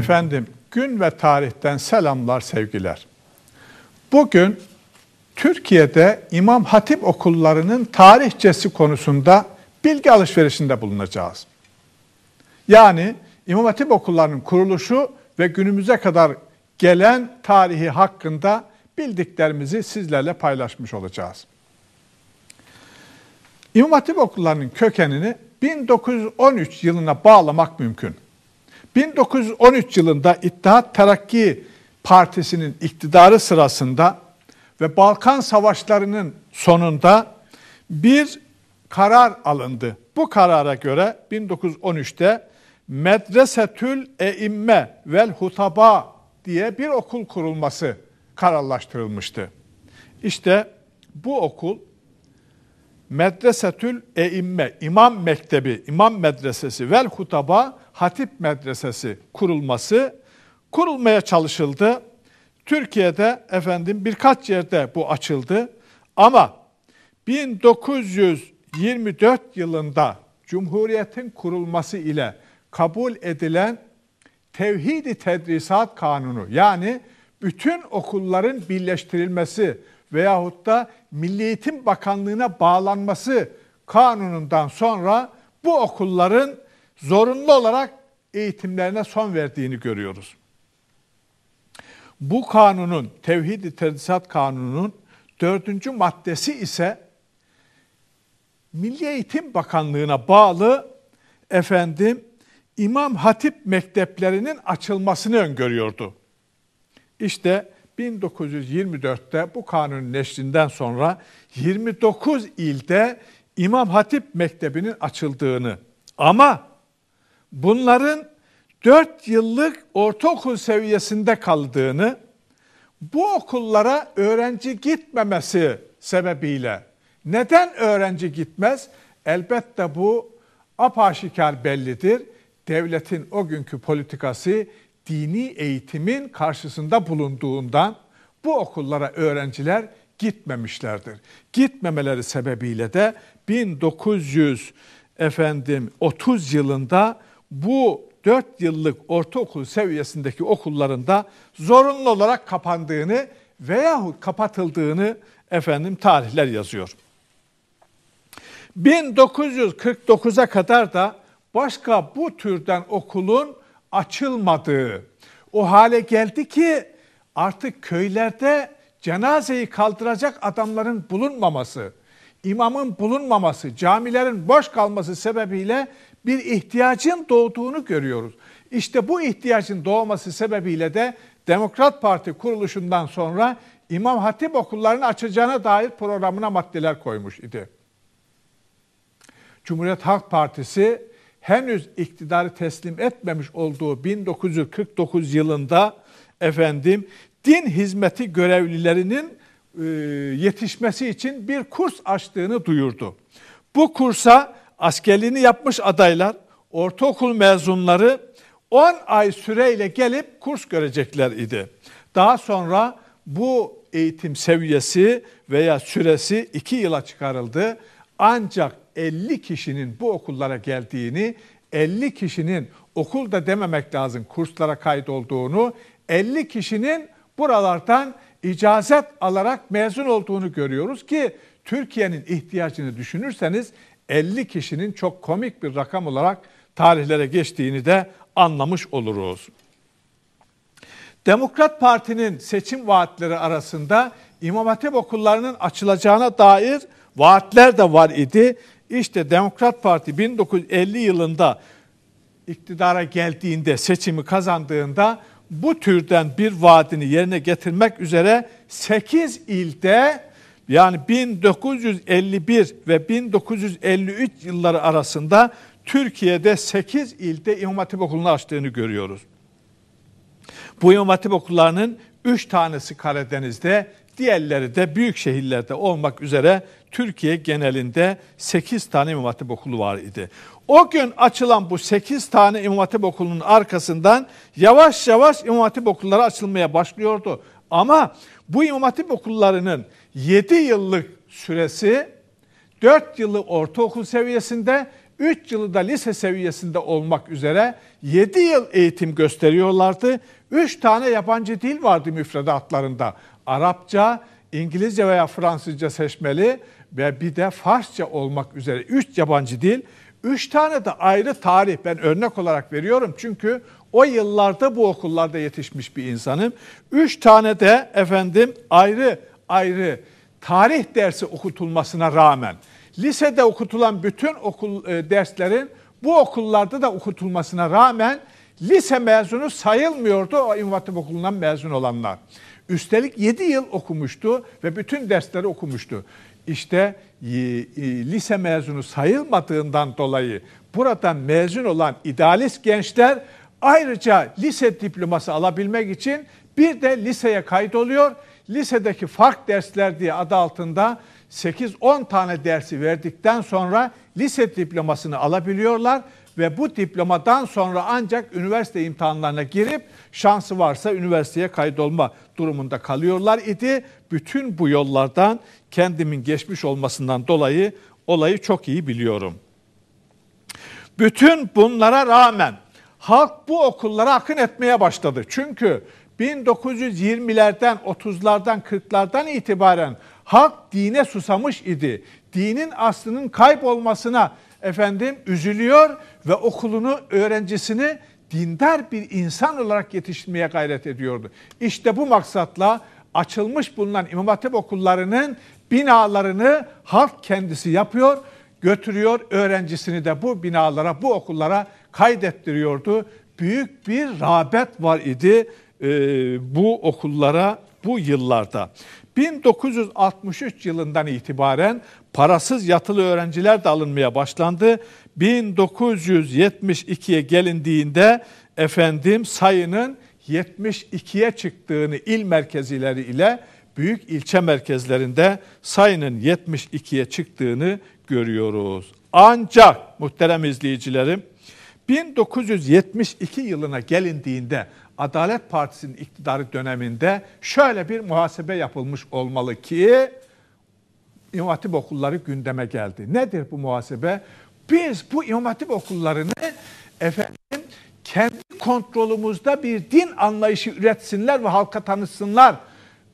Efendim gün ve tarihten selamlar sevgiler. Bugün Türkiye'de İmam Hatip okullarının tarihçesi konusunda bilgi alışverişinde bulunacağız. Yani İmam Hatip okullarının kuruluşu ve günümüze kadar gelen tarihi hakkında bildiklerimizi sizlerle paylaşmış olacağız. İmam Hatip okullarının kökenini 1913 yılına bağlamak mümkün. 1913 yılında İttihat Terakki Partisi'nin iktidarı sırasında ve Balkan Savaşları'nın sonunda bir karar alındı. Bu karara göre 1913'te Medresetül Eimme vel Hutaba diye bir okul kurulması kararlaştırılmıştı. İşte bu okul Medresetül Eimme, İmam Mektebi, İmam Medresesi vel Hutaba Hatip Medresesi kurulması kurulmaya çalışıldı. Türkiye'de efendim birkaç yerde bu açıldı ama 1924 yılında Cumhuriyet'in kurulması ile kabul edilen Tevhid-i Tedrisat Kanunu yani bütün okulların birleştirilmesi veyahut da Milli Eğitim Bakanlığı'na bağlanması kanunundan sonra bu okulların zorunlu olarak eğitimlerine son verdiğini görüyoruz. Bu kanunun, Tevhid-i Tedrisat Kanunu'nun dördüncü maddesi ise Milli Eğitim Bakanlığı'na bağlı efendim İmam Hatip mekteplerinin açılmasını öngörüyordu. İşte 1924'te bu kanun neşrinden sonra 29 ilde İmam Hatip Mektebi'nin açıldığını ama bunların 4 yıllık ortaokul seviyesinde kaldığını, bu okullara öğrenci gitmemesi sebebiyle neden öğrenci gitmez? Elbette bu apaşikar bellidir. Devletin o günkü politikası dini eğitimin karşısında bulunduğundan bu okullara öğrenciler gitmemişlerdir. Gitmemeleri sebebiyle de 1900 efendim 30 yılında bu 4 yıllık ortaokul seviyesindeki okullarında zorunlu olarak kapandığını veyahut kapatıldığını efendim tarihler yazıyor. 1949'a kadar da başka bu türden okulun açılmadığı o hale geldi ki artık köylerde cenazeyi kaldıracak adamların bulunmaması imamın bulunmaması, camilerin boş kalması sebebiyle bir ihtiyacın doğduğunu görüyoruz. İşte bu ihtiyacın doğması sebebiyle de Demokrat Parti kuruluşundan sonra İmam Hatip okullarını açacağına dair programına maddeler koymuş idi. Cumhuriyet Halk Partisi henüz iktidarı teslim etmemiş olduğu 1949 yılında efendim din hizmeti görevlilerinin e, yetişmesi için bir kurs açtığını duyurdu. Bu kursa askerliğini yapmış adaylar, ortaokul mezunları 10 ay süreyle gelip kurs görecekler idi. Daha sonra bu eğitim seviyesi veya süresi 2 yıla çıkarıldı. Ancak 50 kişinin bu okullara geldiğini, 50 kişinin okulda dememek lazım kurslara kayıt olduğunu, 50 kişinin buralardan icazet alarak mezun olduğunu görüyoruz ki Türkiye'nin ihtiyacını düşünürseniz 50 kişinin çok komik bir rakam olarak tarihlere geçtiğini de anlamış oluruz. Demokrat Parti'nin seçim vaatleri arasında İmam Hatip okullarının açılacağına dair vaatler de var idi. İşte Demokrat Parti 1950 yılında iktidara geldiğinde, seçimi kazandığında bu türden bir vaadini yerine getirmek üzere 8 ilde yani 1951 ve 1953 yılları arasında Türkiye'de 8 ilde İmam Hatip okulunu açtığını görüyoruz. Bu İmam Hatip okullarının 3 tanesi Karadeniz'de, diğerleri de büyük şehirlerde olmak üzere Türkiye genelinde 8 tane İmam Hatip okulu var idi. O gün açılan bu 8 tane İmam Hatip okulunun arkasından yavaş yavaş İmam Hatip okulları açılmaya başlıyordu. Ama bu İmam Hatip okullarının 7 yıllık süresi 4 yılı ortaokul seviyesinde, 3 yılı da lise seviyesinde olmak üzere 7 yıl eğitim gösteriyorlardı. 3 tane yabancı dil vardı müfredatlarında. Arapça, İngilizce veya Fransızca seçmeli ve bir de Farsça olmak üzere 3 yabancı dil. 3 tane de ayrı tarih ben örnek olarak veriyorum çünkü o yıllarda bu okullarda yetişmiş bir insanım. 3 tane de efendim ayrı ayrı tarih dersi okutulmasına rağmen Lisede okutulan bütün okul e, derslerin bu okullarda da okutulmasına rağmen lise mezunu sayılmıyordu o İmam Okulu'ndan mezun olanlar. Üstelik 7 yıl okumuştu ve bütün dersleri okumuştu. İşte e, e, lise mezunu sayılmadığından dolayı buradan mezun olan idealist gençler ayrıca lise diploması alabilmek için bir de liseye kayıt oluyor. Lisedeki fark dersler diye adı altında 8-10 tane dersi verdikten sonra lise diplomasını alabiliyorlar ve bu diplomadan sonra ancak üniversite imtihanlarına girip şansı varsa üniversiteye kaydolma durumunda kalıyorlar idi. Bütün bu yollardan kendimin geçmiş olmasından dolayı olayı çok iyi biliyorum. Bütün bunlara rağmen halk bu okullara akın etmeye başladı. Çünkü 1920'lerden, 30'lardan, 40'lardan itibaren Halk dine susamış idi. Dinin aslının kaybolmasına efendim üzülüyor ve okulunu, öğrencisini dindar bir insan olarak yetiştirmeye gayret ediyordu. İşte bu maksatla açılmış bulunan İmam Hatip okullarının binalarını halk kendisi yapıyor, götürüyor öğrencisini de bu binalara, bu okullara kaydettiriyordu. Büyük bir rağbet var idi e, bu okullara bu yıllarda. 1963 yılından itibaren parasız yatılı öğrenciler de alınmaya başlandı. 1972'ye gelindiğinde efendim sayının 72'ye çıktığını il merkezileri ile büyük ilçe merkezlerinde sayının 72'ye çıktığını görüyoruz. Ancak muhterem izleyicilerim 1972 yılına gelindiğinde Adalet Partisi'nin iktidarı döneminde şöyle bir muhasebe yapılmış olmalı ki İmam okulları gündeme geldi. Nedir bu muhasebe? Biz bu İmam okullarını efendim kendi kontrolümüzde bir din anlayışı üretsinler ve halka tanıtsınlar.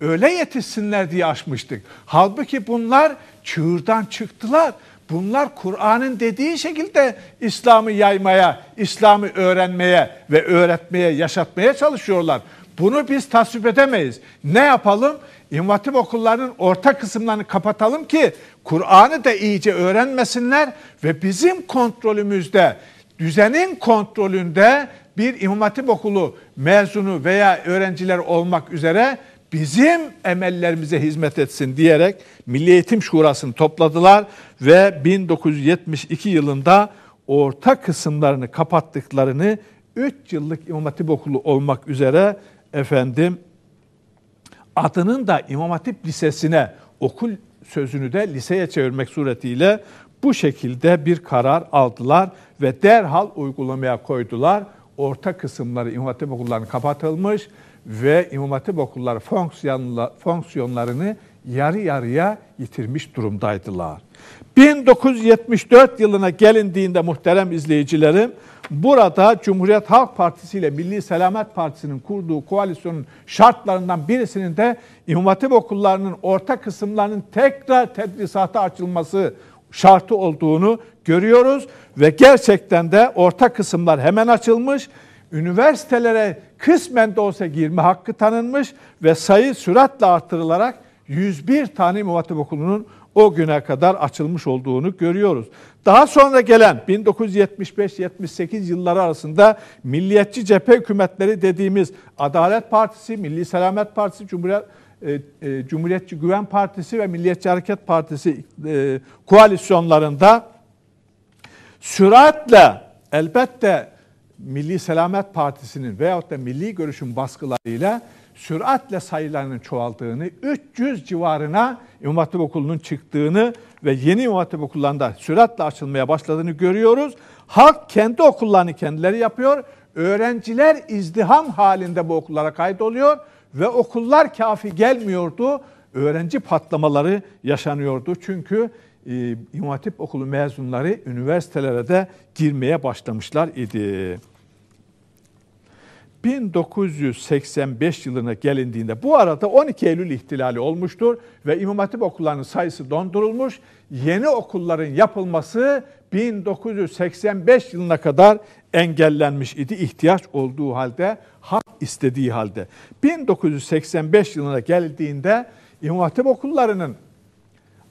Öyle yetişsinler diye açmıştık. Halbuki bunlar çığırdan çıktılar. Bunlar Kur'an'ın dediği şekilde İslam'ı yaymaya, İslam'ı öğrenmeye ve öğretmeye, yaşatmaya çalışıyorlar. Bunu biz tasvip edemeyiz. Ne yapalım? İmam okullarının orta kısımlarını kapatalım ki Kur'an'ı da iyice öğrenmesinler ve bizim kontrolümüzde, düzenin kontrolünde bir İmam Hatip okulu mezunu veya öğrenciler olmak üzere bizim emellerimize hizmet etsin diyerek Milli Eğitim Şurası'nı topladılar ve 1972 yılında orta kısımlarını kapattıklarını 3 yıllık İmam Hatip Okulu olmak üzere efendim adının da İmam Hatip Lisesi'ne okul sözünü de liseye çevirmek suretiyle bu şekilde bir karar aldılar ve derhal uygulamaya koydular. Orta kısımları İmam Hatip okullarının kapatılmış ve İmam Hatip okulları fonksiyonlarını yarı yarıya yitirmiş durumdaydılar. 1974 yılına gelindiğinde muhterem izleyicilerim, burada Cumhuriyet Halk Partisi ile Milli Selamet Partisi'nin kurduğu koalisyonun şartlarından birisinin de İmam Hatip okullarının orta kısımlarının tekrar tedrisata açılması şartı olduğunu görüyoruz ve gerçekten de orta kısımlar hemen açılmış üniversitelere kısmen de olsa girme hakkı tanınmış ve sayı süratle artırılarak 101 tane muhatap okulunun o güne kadar açılmış olduğunu görüyoruz. Daha sonra gelen 1975-78 yılları arasında milliyetçi cephe hükümetleri dediğimiz Adalet Partisi, Milli Selamet Partisi, Cumhuriyet e, e, Cumhuriyetçi Güven Partisi ve Milliyetçi Hareket Partisi e, koalisyonlarında süratle elbette Milli Selamet Partisi'nin veyahut da milli görüşün baskılarıyla süratle sayılarının çoğaldığını, 300 civarına İmam Hatip Okulu'nun çıktığını ve yeni İmam Hatip Okullarında süratle açılmaya başladığını görüyoruz. Halk kendi okullarını kendileri yapıyor. Öğrenciler izdiham halinde bu okullara kaydoluyor ve okullar kafi gelmiyordu. Öğrenci patlamaları yaşanıyordu. Çünkü e, İmam Hatip Okulu mezunları üniversitelere de girmeye başlamışlar idi. 1985 yılına gelindiğinde bu arada 12 Eylül ihtilali olmuştur ve İmam Hatip okullarının sayısı dondurulmuş. Yeni okulların yapılması 1985 yılına kadar engellenmiş idi ihtiyaç olduğu halde, hak istediği halde. 1985 yılına geldiğinde İmam Hatip okullarının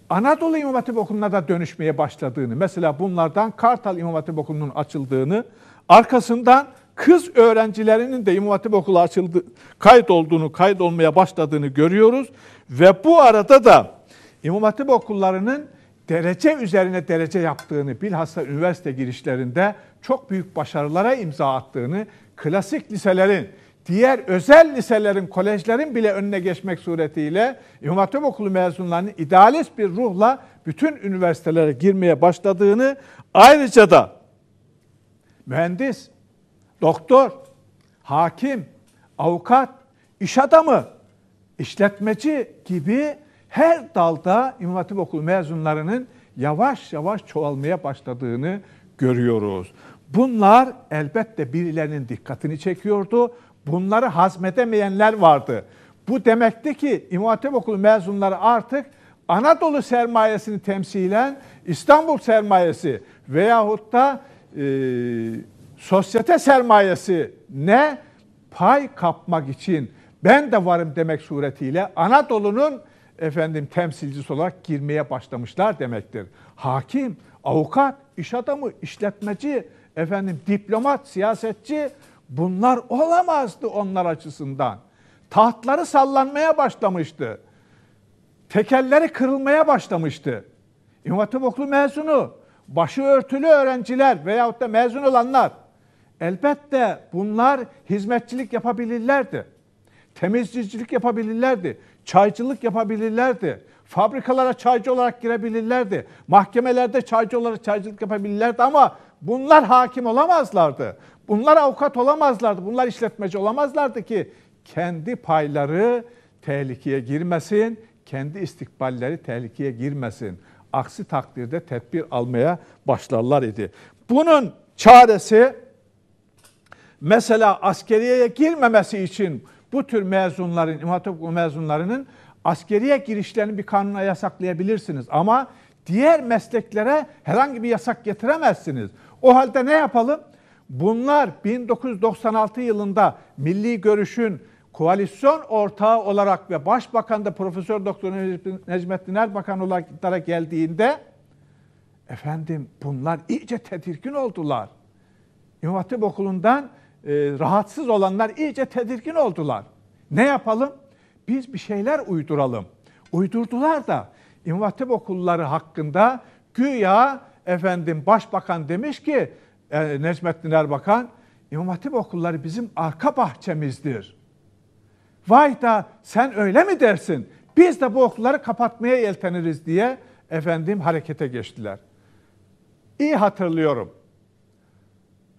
Anadolu İmam Hatip okuluna da dönüşmeye başladığını, mesela bunlardan Kartal İmam Hatip okulunun açıldığını, arkasından kız öğrencilerinin de İmam Hatip okulu açıldı, kayıt olduğunu, kayıt olmaya başladığını görüyoruz. Ve bu arada da İmam Hatip okullarının derece üzerine derece yaptığını, bilhassa üniversite girişlerinde çok büyük başarılara imza attığını, klasik liselerin, diğer özel liselerin, kolejlerin bile önüne geçmek suretiyle İmam Hatip Okulu mezunlarının idealist bir ruhla bütün üniversitelere girmeye başladığını, ayrıca da mühendis, doktor, hakim, avukat, iş adamı, işletmeci gibi her dalda İmam Hatip mezunlarının yavaş yavaş çoğalmaya başladığını görüyoruz. Bunlar elbette birilerinin dikkatini çekiyordu. Bunları hazmedemeyenler vardı. Bu demekti ki İmam Hatip mezunları artık Anadolu sermayesini temsilen İstanbul sermayesi veyahut da e, sosyete sermayesi ne? Pay kapmak için ben de varım demek suretiyle Anadolu'nun efendim temsilcisi olarak girmeye başlamışlar demektir. Hakim, avukat, iş adamı, işletmeci, efendim diplomat, siyasetçi bunlar olamazdı onlar açısından. Tahtları sallanmaya başlamıştı. Tekelleri kırılmaya başlamıştı. İmam Hatip Okulu mezunu, başı örtülü öğrenciler veyahut da mezun olanlar Elbette bunlar hizmetçilik yapabilirlerdi. Temizcilik yapabilirlerdi. Çaycılık yapabilirlerdi. Fabrikalara çaycı olarak girebilirlerdi. Mahkemelerde çaycı olarak çaycılık yapabilirlerdi ama bunlar hakim olamazlardı. Bunlar avukat olamazlardı. Bunlar işletmeci olamazlardı ki kendi payları tehlikeye girmesin, kendi istikballeri tehlikeye girmesin. Aksi takdirde tedbir almaya başlarlar idi. Bunun çaresi Mesela askeriye girmemesi için bu tür mezunların, İmam Hatip mezunlarının askeriye girişlerini bir kanuna yasaklayabilirsiniz. Ama diğer mesleklere herhangi bir yasak getiremezsiniz. O halde ne yapalım? Bunlar 1996 yılında Milli Görüş'ün koalisyon ortağı olarak ve Başbakan da Profesör Doktor Necmettin Erbakan olarak geldiğinde efendim bunlar iyice tedirgin oldular. İmam Hatip Okulu'ndan e, rahatsız olanlar iyice tedirgin oldular. Ne yapalım? Biz bir şeyler uyduralım. Uydurdular da İmvatip okulları hakkında güya efendim başbakan demiş ki e, Necmettin Erbakan İmam okulları bizim arka bahçemizdir. Vay da sen öyle mi dersin? Biz de bu okulları kapatmaya yelteniriz diye efendim harekete geçtiler. İyi hatırlıyorum.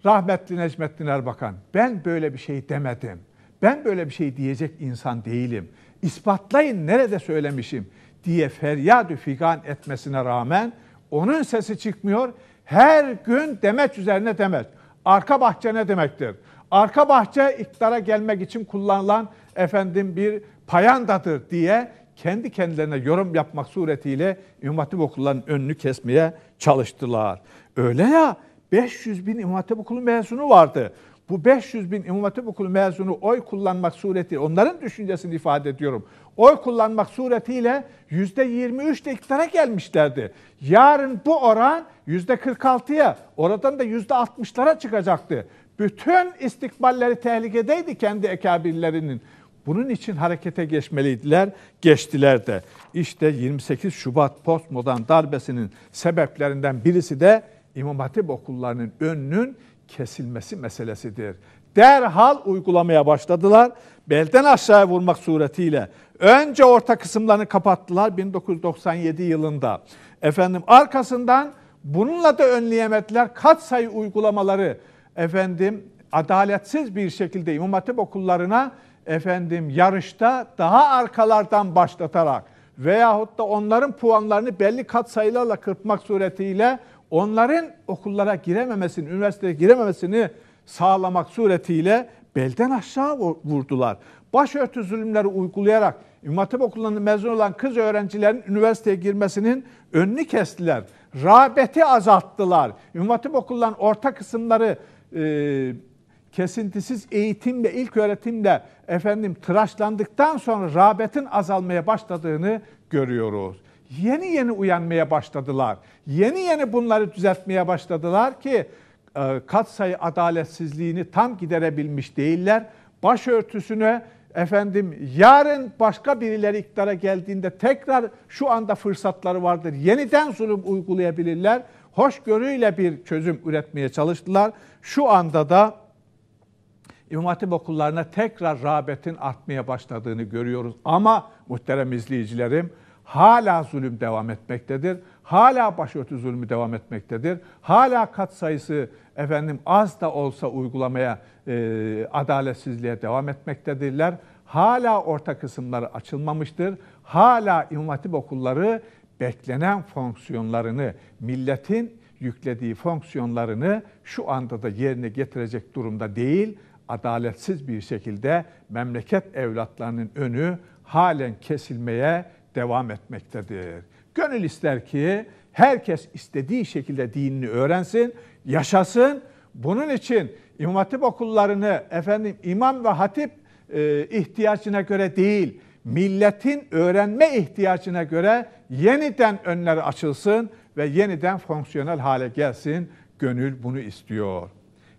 Rahmetli Necmettin Erbakan, ben böyle bir şey demedim. Ben böyle bir şey diyecek insan değilim. İspatlayın nerede söylemişim diye feryadü figan etmesine rağmen onun sesi çıkmıyor. Her gün demet üzerine demet. Arka bahçe ne demektir? Arka bahçe iktidara gelmek için kullanılan efendim bir payandadır diye kendi kendilerine yorum yapmak suretiyle ümmet okullarının önünü kesmeye çalıştılar. Öyle ya 500 bin İmam Hatip Okulu mezunu vardı. Bu 500 bin İmam Hatip Okulu mezunu oy kullanmak suretiyle, onların düşüncesini ifade ediyorum. Oy kullanmak suretiyle yüzde 23 de iktidara gelmişlerdi. Yarın bu oran yüzde 46'ya, oradan da yüzde 60'lara çıkacaktı. Bütün istikballeri tehlikedeydi kendi ekabirlerinin. Bunun için harekete geçmeliydiler, geçtiler de. İşte 28 Şubat postmodern darbesinin sebeplerinden birisi de İmam Hatip okullarının önünün kesilmesi meselesidir. Derhal uygulamaya başladılar. Belden aşağıya vurmak suretiyle. Önce orta kısımlarını kapattılar 1997 yılında. Efendim arkasından bununla da önleyemediler. Kat sayı uygulamaları efendim adaletsiz bir şekilde İmam Hatip okullarına efendim yarışta daha arkalardan başlatarak veyahut da onların puanlarını belli kat sayılarla kırpmak suretiyle onların okullara girememesini, üniversiteye girememesini sağlamak suretiyle belden aşağı vurdular. Başörtü zulümleri uygulayarak ümmatip okullarından mezun olan kız öğrencilerin üniversiteye girmesinin önünü kestiler. Rabeti azalttılar. Ümmatip okulların orta kısımları e, kesintisiz eğitimle, ilk öğretimle efendim tıraşlandıktan sonra rağbetin azalmaya başladığını görüyoruz yeni yeni uyanmaya başladılar. Yeni yeni bunları düzeltmeye başladılar ki e, katsayı adaletsizliğini tam giderebilmiş değiller. Başörtüsüne efendim yarın başka birileri iktidara geldiğinde tekrar şu anda fırsatları vardır. Yeniden zulüm uygulayabilirler. Hoşgörüyle bir çözüm üretmeye çalıştılar. Şu anda da İmam Hatip okullarına tekrar rağbetin artmaya başladığını görüyoruz. Ama muhterem izleyicilerim Hala zulüm devam etmektedir. Hala başörtü zulmü devam etmektedir. Hala kat sayısı efendim az da olsa uygulamaya e, adaletsizliğe devam etmektedirler. Hala orta kısımları açılmamıştır. Hala imam okulları beklenen fonksiyonlarını, milletin yüklediği fonksiyonlarını şu anda da yerine getirecek durumda değil, adaletsiz bir şekilde memleket evlatlarının önü halen kesilmeye devam etmektedir. Gönül ister ki herkes istediği şekilde dinini öğrensin, yaşasın. Bunun için İmam Hatip okullarını efendim imam ve hatip e, ihtiyacına göre değil, milletin öğrenme ihtiyacına göre yeniden önler açılsın ve yeniden fonksiyonel hale gelsin. Gönül bunu istiyor.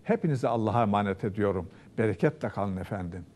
Hepinizi Allah'a emanet ediyorum. Bereketle kalın efendim.